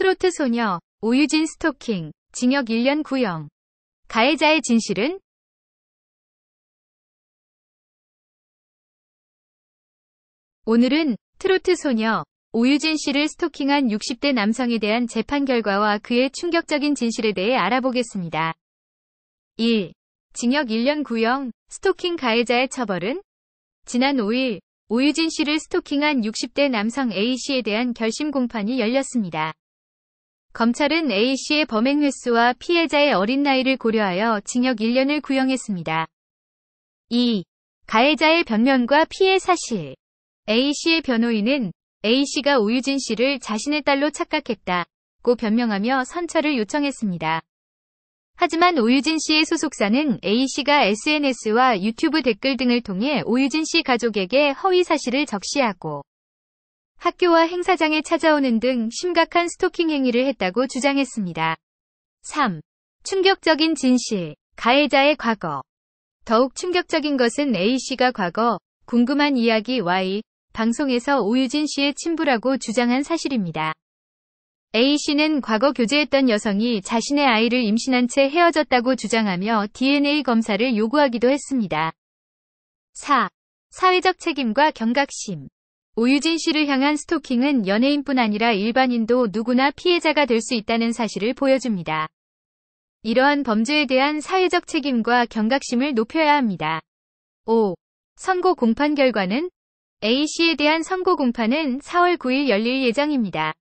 트로트 소녀, 오유진 스토킹, 징역 1년 구형. 가해자의 진실은? 오늘은 트로트 소녀, 오유진 씨를 스토킹한 60대 남성에 대한 재판 결과와 그의 충격적인 진실에 대해 알아보겠습니다. 1. 징역 1년 구형, 스토킹 가해자의 처벌은? 지난 5일, 오유진 씨를 스토킹한 60대 남성 A씨에 대한 결심 공판이 열렸습니다. 검찰은 A씨의 범행 횟수와 피해자의 어린 나이를 고려하여 징역 1년을 구형했습니다. 2. 가해자의 변명과 피해 사실 A씨의 변호인은 A씨가 오유진 씨를 자신의 딸로 착각했다. 고 변명하며 선처를 요청했습니다. 하지만 오유진 씨의 소속사는 A씨가 SNS와 유튜브 댓글 등을 통해 오유진 씨 가족에게 허위 사실을 적시하고 학교와 행사장에 찾아오는 등 심각한 스토킹 행위를 했다고 주장했습니다. 3. 충격적인 진실, 가해자의 과거. 더욱 충격적인 것은 A씨가 과거, 궁금한 이야기 Y, 방송에서 오유진 씨의 친부라고 주장한 사실입니다. A씨는 과거 교제했던 여성이 자신의 아이를 임신한 채 헤어졌다고 주장하며 DNA 검사를 요구하기도 했습니다. 4. 사회적 책임과 경각심. 오유진 씨를 향한 스토킹은 연예인뿐 아니라 일반인도 누구나 피해자가 될 수 있다는 사실을 보여줍니다. 이러한 범죄에 대한 사회적 책임과 경각심을 높여야 합니다. 5. 선고 공판 결과는 A씨에 대한 선고 공판은 4월 9일 열릴 예정입니다.